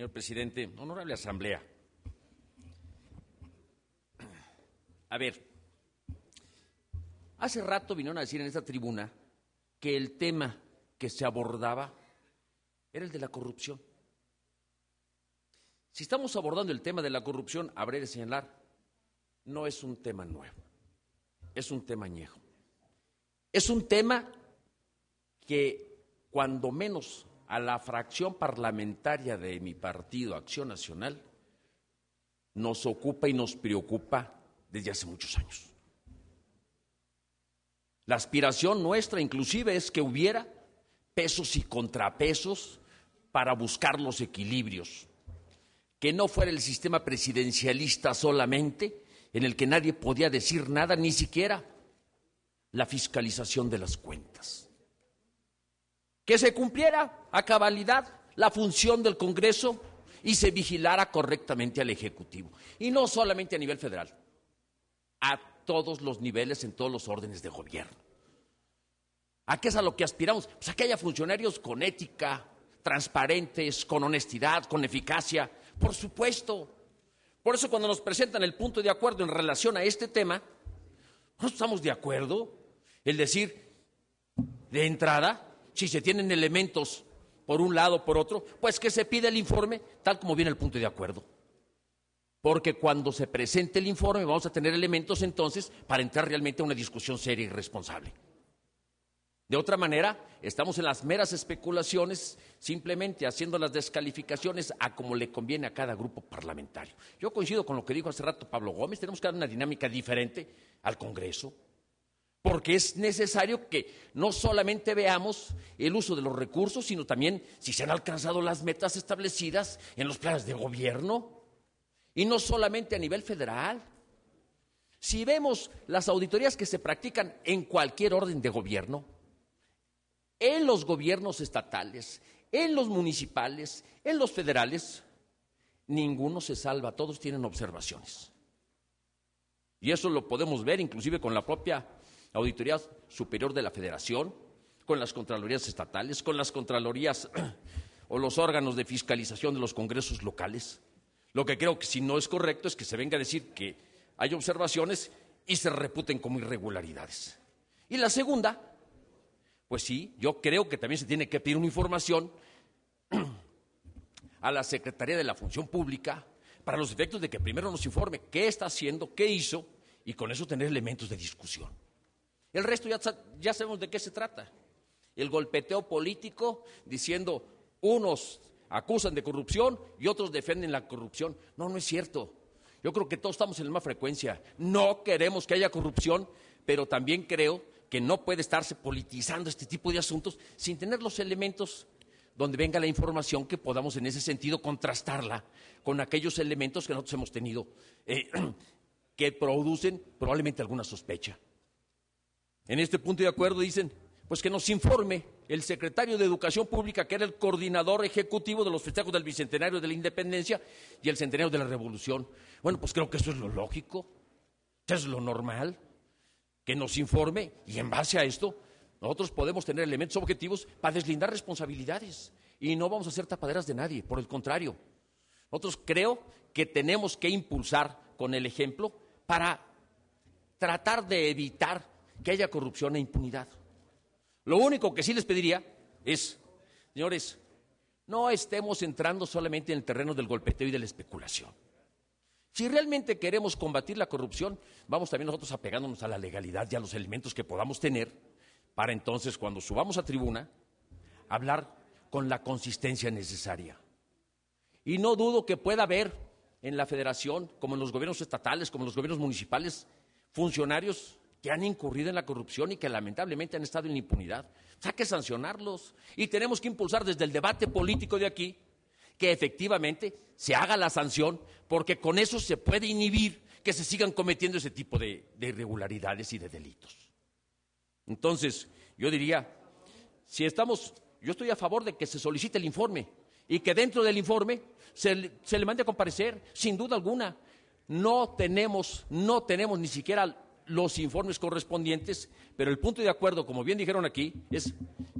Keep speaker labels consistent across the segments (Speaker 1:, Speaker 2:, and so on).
Speaker 1: Señor presidente, honorable asamblea. A ver, hace rato vinieron a decir en esta tribuna que el tema que se abordaba era el de la corrupción. Si estamos abordando el tema de la corrupción, habré de señalar, no es un tema nuevo, es un tema añejo. Es un tema que cuando menos a la fracción parlamentaria de mi partido, Acción Nacional, nos ocupa y nos preocupa desde hace muchos años. La aspiración nuestra inclusive es que hubiera pesos y contrapesos para buscar los equilibrios, que no fuera el sistema presidencialista solamente, en el que nadie podía decir nada, ni siquiera la fiscalización de las cuentas que se cumpliera a cabalidad la función del Congreso y se vigilara correctamente al Ejecutivo. Y no solamente a nivel federal, a todos los niveles, en todos los órdenes de gobierno. ¿A qué es a lo que aspiramos? Pues a que haya funcionarios con ética, transparentes, con honestidad, con eficacia. Por supuesto. Por eso cuando nos presentan el punto de acuerdo en relación a este tema, no estamos de acuerdo. El decir, de entrada, si se tienen elementos por un lado, o por otro, pues que se pida el informe tal como viene el punto de acuerdo. Porque cuando se presente el informe vamos a tener elementos entonces para entrar realmente a una discusión seria y responsable. De otra manera, estamos en las meras especulaciones, simplemente haciendo las descalificaciones a como le conviene a cada grupo parlamentario. Yo coincido con lo que dijo hace rato Pablo Gómez, tenemos que dar una dinámica diferente al Congreso, porque es necesario que no solamente veamos el uso de los recursos, sino también si se han alcanzado las metas establecidas en los planes de gobierno, y no solamente a nivel federal. Si vemos las auditorías que se practican en cualquier orden de gobierno, en los gobiernos estatales, en los municipales, en los federales, ninguno se salva, todos tienen observaciones. Y eso lo podemos ver inclusive con la propia la Auditoría Superior de la Federación, con las Contralorías Estatales, con las Contralorías o los órganos de fiscalización de los congresos locales. Lo que creo que si no es correcto es que se venga a decir que hay observaciones y se reputen como irregularidades. Y la segunda, pues sí, yo creo que también se tiene que pedir una información a la Secretaría de la Función Pública para los efectos de que primero nos informe qué está haciendo, qué hizo, y con eso tener elementos de discusión. El resto ya, sabemos de qué se trata. El golpeteo político diciendo unos acusan de corrupción y otros defienden la corrupción. No, no es cierto. Yo creo que todos estamos en la misma frecuencia. No queremos que haya corrupción, pero también creo que no puede estarse politizando este tipo de asuntos sin tener los elementos donde venga la información que podamos en ese sentido contrastarla con aquellos elementos que nosotros hemos tenido eh, que producen probablemente alguna sospecha en este punto de acuerdo dicen, pues que nos informe el secretario de Educación Pública, que era el coordinador ejecutivo de los festejos del Bicentenario de la Independencia y el Centenario de la Revolución. Bueno, pues creo que eso es lo lógico, eso es lo normal, que nos informe y en base a esto nosotros podemos tener elementos objetivos para deslindar responsabilidades y no vamos a ser tapaderas de nadie, por el contrario. Nosotros creo que tenemos que impulsar con el ejemplo para tratar de evitar que haya corrupción e impunidad. Lo único que sí les pediría es, señores, no estemos entrando solamente en el terreno del golpeteo y de la especulación. Si realmente queremos combatir la corrupción, vamos también nosotros apegándonos a la legalidad y a los elementos que podamos tener para entonces, cuando subamos a tribuna, hablar con la consistencia necesaria. Y no dudo que pueda haber en la federación, como en los gobiernos estatales, como en los gobiernos municipales, funcionarios que han incurrido en la corrupción y que lamentablemente han estado en impunidad. hay que sancionarlos. Y tenemos que impulsar desde el debate político de aquí que efectivamente se haga la sanción, porque con eso se puede inhibir que se sigan cometiendo ese tipo de, irregularidades y de delitos. Entonces, yo diría, si estamos, yo estoy a favor de que se solicite el informe y que dentro del informe se le mande a comparecer, sin duda alguna. No tenemos, no tenemos ni siquiera los informes correspondientes, pero el punto de acuerdo, como bien dijeron aquí, es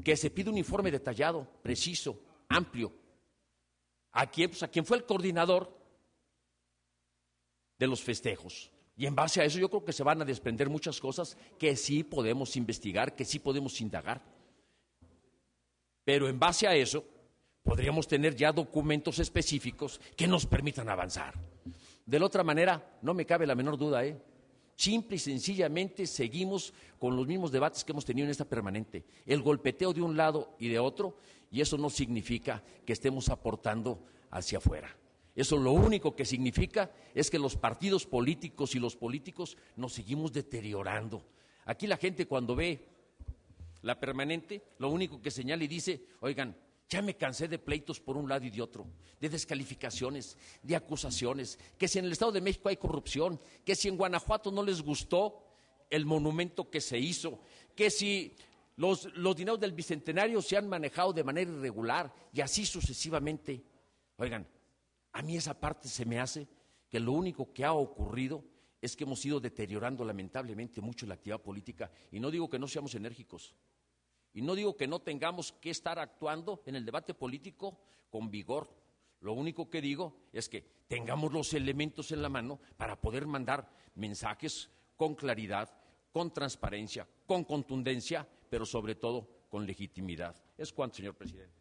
Speaker 1: que se pide un informe detallado, preciso, amplio. ¿A quién, pues, a quien fue el coordinador de los festejos? Y en base a eso yo creo que se van a desprender muchas cosas que sí podemos investigar, que sí podemos indagar. Pero en base a eso podríamos tener ya documentos específicos que nos permitan avanzar. De la otra manera, no me cabe la menor duda, ¿eh? Simple y sencillamente seguimos con los mismos debates que hemos tenido en esta permanente. El golpeteo de un lado y de otro, y eso no significa que estemos aportando hacia afuera. Eso lo único que significa es que los partidos políticos y los políticos nos seguimos deteriorando. Aquí la gente cuando ve la permanente, lo único que señala y dice, oigan, ya me cansé de pleitos por un lado y de otro, de descalificaciones, de acusaciones, que si en el Estado de México hay corrupción, que si en Guanajuato no les gustó el monumento que se hizo, que si los, los dineros del Bicentenario se han manejado de manera irregular y así sucesivamente. Oigan, a mí esa parte se me hace que lo único que ha ocurrido es que hemos ido deteriorando lamentablemente mucho la actividad política y no digo que no seamos enérgicos, y no digo que no tengamos que estar actuando en el debate político con vigor. Lo único que digo es que tengamos los elementos en la mano para poder mandar mensajes con claridad, con transparencia, con contundencia, pero sobre todo con legitimidad. Es cuanto, señor presidente.